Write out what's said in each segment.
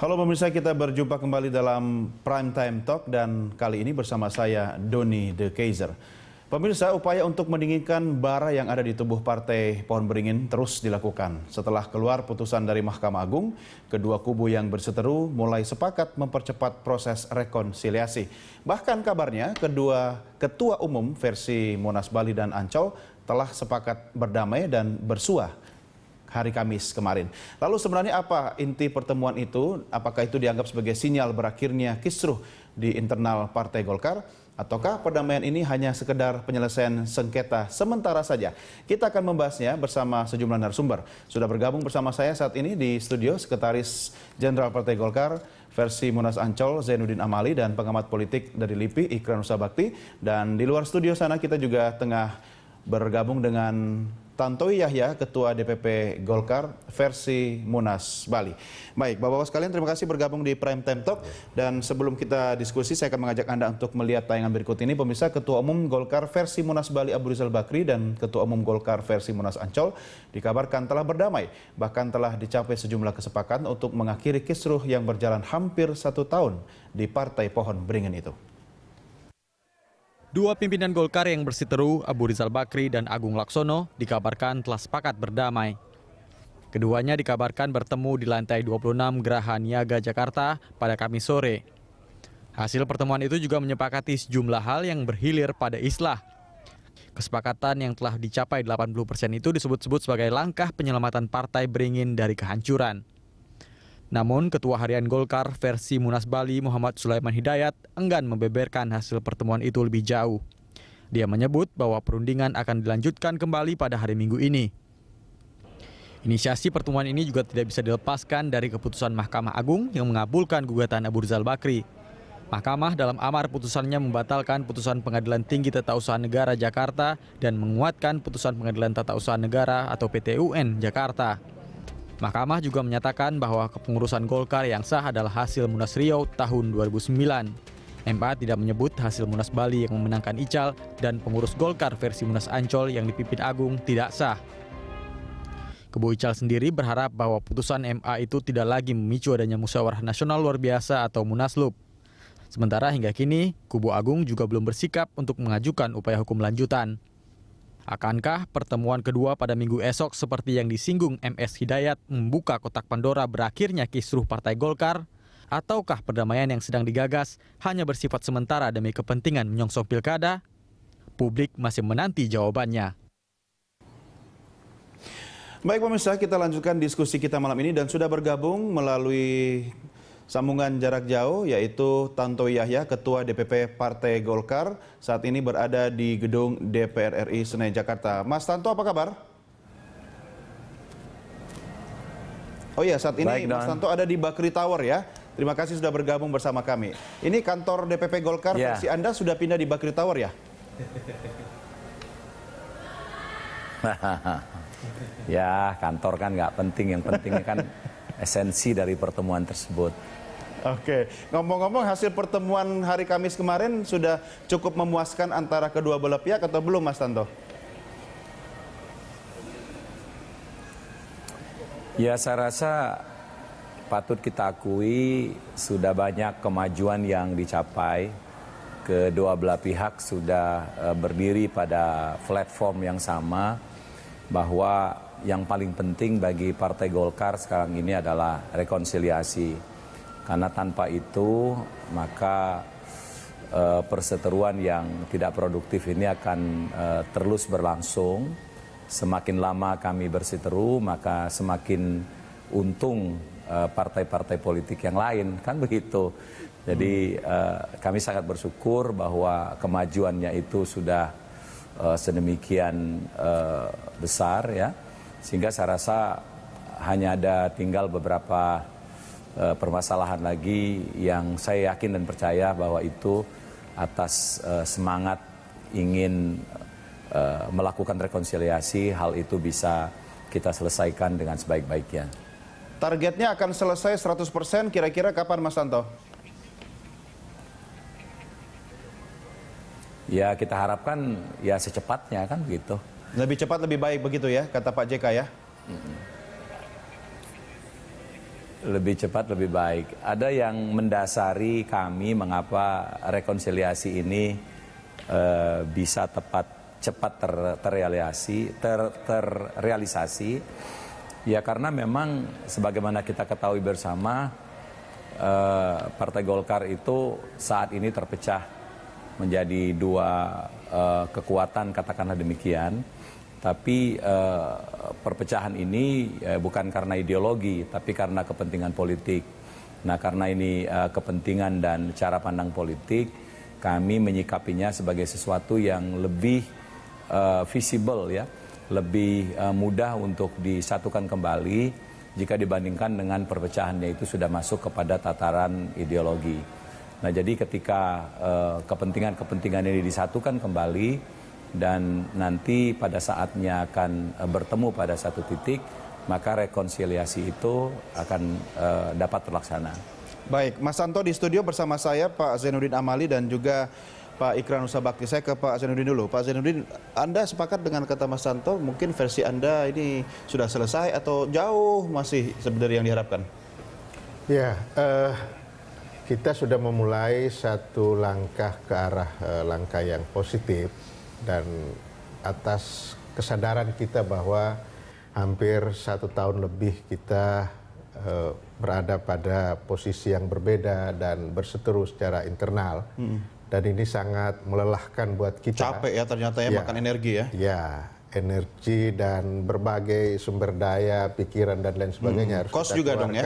Halo pemirsa, kita berjumpa kembali dalam Prime Time Talk dan kali ini bersama saya Doni De Kaiser. Pemirsa, upaya untuk mendinginkan bara yang ada di tubuh Partai Pohon Beringin terus dilakukan. Setelah keluar putusan dari Mahkamah Agung, kedua kubu yang berseteru mulai sepakat mempercepat proses rekonsiliasi. Bahkan kabarnya, kedua ketua umum versi Monas Bali dan Ancol telah sepakat berdamai dan bersuah hari Kamis kemarin. Lalu sebenarnya apa inti pertemuan itu? Apakah itu dianggap sebagai sinyal berakhirnya kisruh di internal Partai Golkar? Ataukah perdamaian ini hanya sekedar penyelesaian sengketa sementara saja? Kita akan membahasnya bersama sejumlah narasumber. Sudah bergabung bersama saya saat ini di studio Sekretaris Jenderal Partai Golkar, versi Munas Ancol, Zainuddin Amali, dan pengamat politik dari LIPI, Ikran Usabakti. Dan di luar studio sana kita juga tengah bergabung dengan Tantowi Yahya, Ketua DPP Golkar versi Munas Bali. Baik, Bapak-Bapak sekalian terima kasih bergabung di Prime Time Talk. Dan sebelum kita diskusi, saya akan mengajak Anda untuk melihat tayangan berikut ini. Pemirsa, Ketua Umum Golkar versi Munas Bali Abu Rizal Bakri dan Ketua Umum Golkar versi Munas Ancol dikabarkan telah berdamai. Bahkan telah dicapai sejumlah kesepakatan untuk mengakhiri kisruh yang berjalan hampir satu tahun di Partai Pohon Beringin itu. Dua pimpinan Golkar yang berseteru, Abu Rizal Bakri dan Agung Laksono, dikabarkan telah sepakat berdamai. Keduanya dikabarkan bertemu di lantai 26 Geraha Niaga Jakarta pada Kamis sore. Hasil pertemuan itu juga menyepakati sejumlah hal yang berhilir pada Islah. Kesepakatan yang telah dicapai 80% persen itu disebut-sebut sebagai langkah penyelamatan partai beringin dari kehancuran. Namun, Ketua Harian Golkar versi Munas Bali Muhammad Sulaiman Hidayat enggan membeberkan hasil pertemuan itu lebih jauh. Dia menyebut bahwa perundingan akan dilanjutkan kembali pada hari Minggu ini. Inisiasi pertemuan ini juga tidak bisa dilepaskan dari keputusan Mahkamah Agung yang mengabulkan gugatan Abu Rizal Bakri. Mahkamah dalam amar putusannya membatalkan putusan Pengadilan Tinggi Tata Usaha Negara Jakarta dan menguatkan putusan Pengadilan Tata Usaha Negara atau PTUN Jakarta. Mahkamah juga menyatakan bahwa kepengurusan Golkar yang sah adalah hasil Munas Riau tahun 2009. MA tidak menyebut hasil Munas Bali yang memenangkan Ical dan pengurus Golkar versi Munas Ancol yang dipimpin Agung tidak sah. Kebu Ical sendiri berharap bahwa putusan MA itu tidak lagi memicu adanya musyawarah nasional luar biasa atau Munaslup. Sementara hingga kini, Kubu Agung juga belum bersikap untuk mengajukan upaya hukum lanjutan. Akankah pertemuan kedua pada minggu esok seperti yang disinggung MS Hidayat membuka kotak Pandora berakhirnya kisruh Partai Golkar? Ataukah perdamaian yang sedang digagas hanya bersifat sementara demi kepentingan menyongsong pilkada? Publik masih menanti jawabannya. Baik pemirsa, kita lanjutkan diskusi kita malam ini dan sudah bergabung melalui Sambungan jarak jauh yaitu Tanto Yahya, Ketua DPP Partai Golkar, saat ini berada di gedung DPR RI Senayan Jakarta. Mas Tanto apa kabar? Oh iya saat ini Baik, Mas Tanto ada di Bakri Tower ya. Terima kasih sudah bergabung bersama kami. Ini kantor DPP Golkar yeah. versi Anda sudah pindah di Bakri Tower ya? ya, kantor kan nggak penting. Yang penting kan esensi dari pertemuan tersebut. Oke, ngomong-ngomong hasil pertemuan hari Kamis kemarin sudah cukup memuaskan antara kedua belah pihak atau belum Mas Tanto? Ya saya rasa patut kita akui sudah banyak kemajuan yang dicapai. Kedua belah pihak sudah eh, berdiri pada platform yang sama bahwa yang paling penting bagi Partai Golkar sekarang ini adalah rekonsiliasi karena tanpa itu maka e, perseteruan yang tidak produktif ini akan e, terus berlangsung. Semakin lama kami berseteru maka semakin untung eh, partai-partai politik yang lain kan begitu. Jadi hmm. kami sangat bersyukur bahwa kemajuannya itu sudah sedemikian besar ya sehingga saya rasa hanya ada tinggal beberapa uh, permasalahan lagi yang saya yakin dan percaya bahwa itu atas uh, semangat ingin uh, melakukan rekonsiliasi hal itu bisa kita selesaikan dengan sebaik-baiknya. Targetnya akan selesai 100% kira-kira kapan Mas Santo? Ya kita harapkan ya secepatnya kan begitu. Lebih cepat lebih baik begitu ya kata Pak JK ya. Mm -hmm lebih cepat lebih baik. Ada yang mendasari kami mengapa rekonsiliasi ini uh, bisa tepat cepat terrealisasi ter, terrealisasi ya karena memang sebagaimana kita ketahui bersama eh, Partai Golkar itu saat ini terpecah menjadi dua eh, kekuatan katakanlah demikian tapi eh, perpecahan ini eh, bukan karena ideologi, tapi karena kepentingan politik. Nah, karena ini eh, kepentingan dan cara pandang politik, kami menyikapinya sebagai sesuatu yang lebih eh, visible ya, lebih eh, mudah untuk disatukan kembali jika dibandingkan dengan perpecahannya itu sudah masuk kepada tataran ideologi. Nah, jadi ketika eh, kepentingan-kepentingan eh, ini disatukan kembali dan nanti pada saatnya akan eh, bertemu pada satu titik maka rekonsiliasi itu akan uh, dapat terlaksana. Baik, Mas Santo di studio bersama saya Pak Zainuddin Amali dan juga Pak Ikran Nusa Bakti. Saya ke Pak Zainuddin dulu. Pak Zainuddin, Anda sepakat dengan kata Mas Santo, mungkin versi Anda ini sudah selesai atau jauh masih sebenarnya yang diharapkan? Ya, uh, kita sudah memulai satu langkah ke arah uh, langkah yang positif dan atas kesadaran kita bahwa hampir satu tahun lebih kita e, berada pada posisi yang berbeda dan berseteru secara internal. Hmm. Dan ini sangat melelahkan buat kita. Capek ya ternyata ya, ya makan energi ya. Ya, energi dan berbagai sumber daya, pikiran dan lain sebagainya hmm. harus Kos juga keluarkan. dong ya.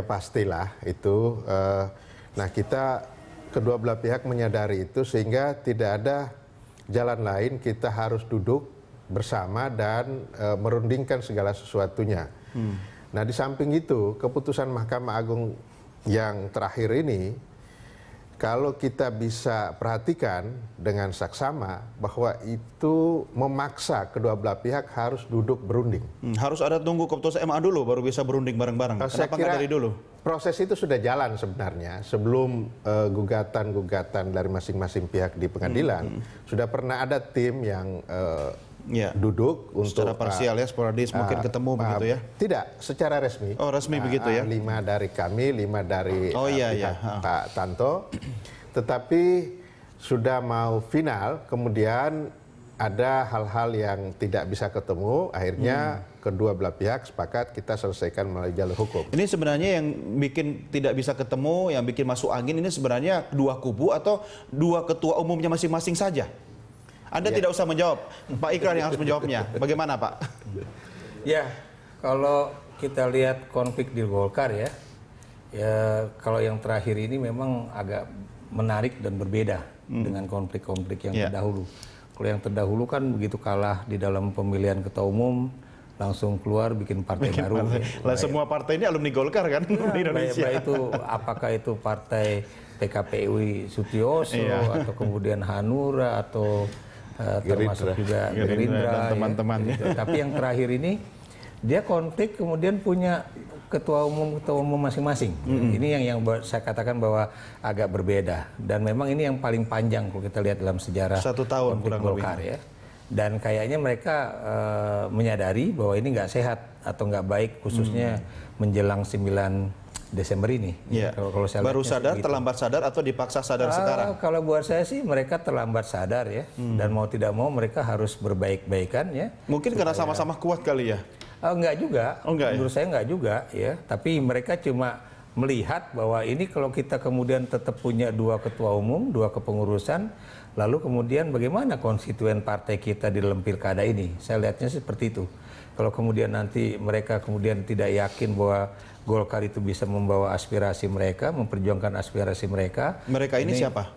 Ya pastilah itu. e, nah kita kedua belah pihak menyadari itu sehingga tidak ada jalan lain kita harus duduk bersama dan e, merundingkan segala sesuatunya. Hmm. Nah, di samping itu, keputusan Mahkamah Agung yang terakhir ini kalau kita bisa perhatikan dengan saksama bahwa itu memaksa kedua belah pihak harus duduk berunding. Hmm, harus ada tunggu keputusan MA dulu baru bisa berunding bareng-bareng. Nah, Kenapa kira, dari dulu? proses itu sudah jalan sebenarnya sebelum eh, gugatan-gugatan uh, dari masing-masing pihak di pengadilan -hmm. hmm. sudah pernah ada tim yang uh, ya. duduk untuk secara parsial ya sporadis uh, mungkin ah, ketemu uh, begitu ya tidak secara resmi oh resmi uh, begitu ya lima dari kami lima dari oh uh, iya iya Pak Tanto tetapi sudah mau final kemudian ada hal-hal yang tidak bisa ketemu akhirnya hmm kedua belah pihak sepakat kita selesaikan melalui jalur hukum. Ini sebenarnya yang bikin tidak bisa ketemu, yang bikin masuk angin ini sebenarnya dua kubu atau dua ketua umumnya masing-masing saja. Anda ya. tidak usah menjawab, Pak Ikrar yang harus menjawabnya. Bagaimana Pak? Ya, kalau kita lihat konflik di Golkar ya, ya kalau yang terakhir ini memang agak menarik dan berbeda hmm. dengan konflik-konflik yang ya. terdahulu. Kalau yang terdahulu kan begitu kalah di dalam pemilihan ketua umum, langsung keluar bikin partai bikin baru. Partai. Nah, ya. Lah semua partai ini alumni Golkar kan iya, nah, ya, di Indonesia. Baik, nah, itu apakah itu partai PKPU Sutioso iya. atau kemudian Hanura atau uh, termasuk juga Gerindra, teman teman Ya, gitu. Tapi yang terakhir ini dia konflik kemudian punya ketua umum ketua umum masing-masing. Mm -hmm. Ini yang yang saya katakan bahwa agak berbeda dan memang ini yang paling panjang kalau kita lihat dalam sejarah satu tahun kurang Golkar lebih. ya dan kayaknya mereka e, menyadari bahwa ini nggak sehat atau nggak baik khususnya hmm. menjelang 9 Desember ini. Ya. Kalau, kalau saya Baru sadar, gitu. terlambat sadar atau dipaksa sadar ah, sekarang? Kalau buat saya sih mereka terlambat sadar ya hmm. dan mau tidak mau mereka harus berbaik-baikan ya. Mungkin supaya... karena sama-sama kuat kali ya? Oh, eh, enggak juga. Oh, enggak, ya? Menurut saya enggak juga ya. Tapi mereka cuma melihat bahwa ini kalau kita kemudian tetap punya dua ketua umum, dua kepengurusan, lalu kemudian bagaimana konstituen partai kita di dalam pilkada ini? Saya lihatnya seperti itu. Kalau kemudian nanti mereka kemudian tidak yakin bahwa Golkar itu bisa membawa aspirasi mereka, memperjuangkan aspirasi mereka. Mereka ini, ini siapa?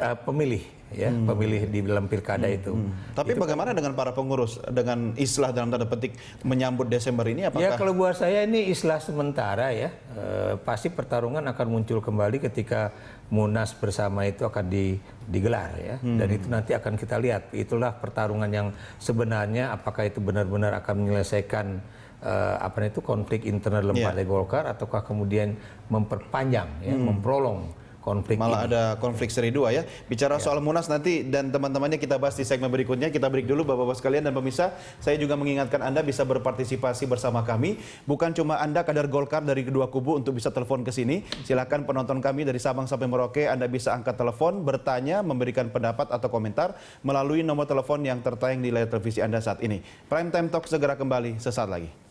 Uh, pemilih ya hmm. pemilih di dalam pilkada hmm. itu. Hmm. Tapi itu kan bagaimana dengan para pengurus dengan istilah dalam tanda petik menyambut Desember ini ya, apakah Ya kalau buat saya ini istilah sementara ya. E, pasti pertarungan akan muncul kembali ketika Munas bersama itu akan di, digelar ya. Hmm. Dan itu nanti akan kita lihat. Itulah pertarungan yang sebenarnya apakah itu benar-benar akan menyelesaikan uh, apa itu konflik internal lembaga ya. yeah. Golkar ataukah kemudian memperpanjang ya, hmm. memprolong konflik Malah ini. ada konflik seri dua ah, ya. Bicara ya. soal Munas nanti dan teman-temannya kita bahas di segmen berikutnya. Kita break dulu Bapak-Bapak sekalian dan pemirsa. Saya juga mengingatkan Anda bisa berpartisipasi bersama kami. Bukan cuma Anda kader Golkar dari kedua kubu untuk bisa telepon ke sini. Silakan penonton kami dari Sabang sampai Merauke Anda bisa angkat telepon, bertanya, memberikan pendapat atau komentar melalui nomor telepon yang tertayang di layar televisi Anda saat ini. Prime Time Talk segera kembali sesaat lagi.